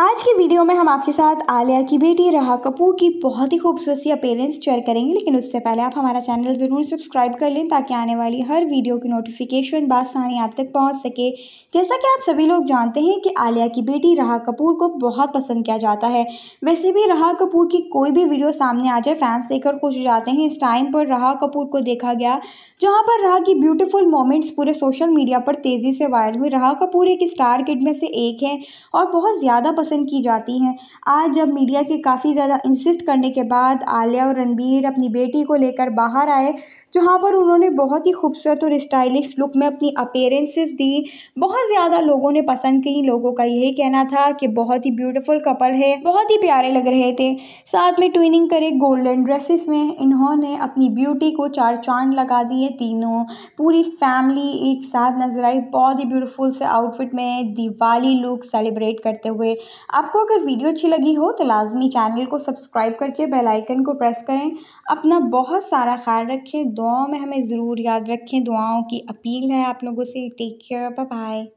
आज की वीडियो में हम आपके साथ आलिया की बेटी रहा कपूर की बहुत ही खूबसूरत सी अपेयरेंस शेयर करेंगे लेकिन उससे पहले आप हमारा चैनल ज़रूर सब्सक्राइब कर लें ताकि आने वाली हर वीडियो की नोटिफिकेशन बासानी आप तक पहुंच सके जैसा कि आप सभी लोग जानते हैं कि आलिया की बेटी रहा कपूर को बहुत पसंद किया जाता है वैसे भी रहा कपूर की कोई भी वीडियो सामने आ जाए फैंस देखकर खुश हो जाते हैं इस टाइम पर रहा कपूर को देखा गया जहाँ पर रहा की ब्यूटीफुल मोमेंट्स पूरे सोशल मीडिया पर तेज़ी से वायरल हुई रहा कपूर एक स्टार किड में से एक है और बहुत ज़्यादा पसंद की जाती हैं आज जब मीडिया के काफ़ी ज़्यादा इंसिस्ट करने के बाद आलिया और रणबीर अपनी बेटी को लेकर बाहर आए जहाँ पर उन्होंने बहुत ही खूबसूरत और स्टाइलिश लुक में अपनी अपेरेंसेस दी बहुत ज़्यादा लोगों ने पसंद की लोगों का यही कहना था कि बहुत ही ब्यूटिफुल कपल है बहुत ही प्यारे लग रहे थे साथ में ट्विनिंग करे गोल्डन ड्रेसेस में इन्होंने अपनी ब्यूटी को चार चांद लगा दिए तीनों पूरी फैमिली एक साथ नजर आई बहुत ही ब्यूटीफुल से आउटफिट में दिवाली लुक सेलिब्रेट करते हुए आपको अगर वीडियो अच्छी लगी हो तो लाजमी चैनल को सब्सक्राइब करके बेल आइकन को प्रेस करें अपना बहुत सारा ख्याल रखें दुआओं में हमें ज़रूर याद रखें दुआओं की अपील है आप लोगों से टेक केयर बाय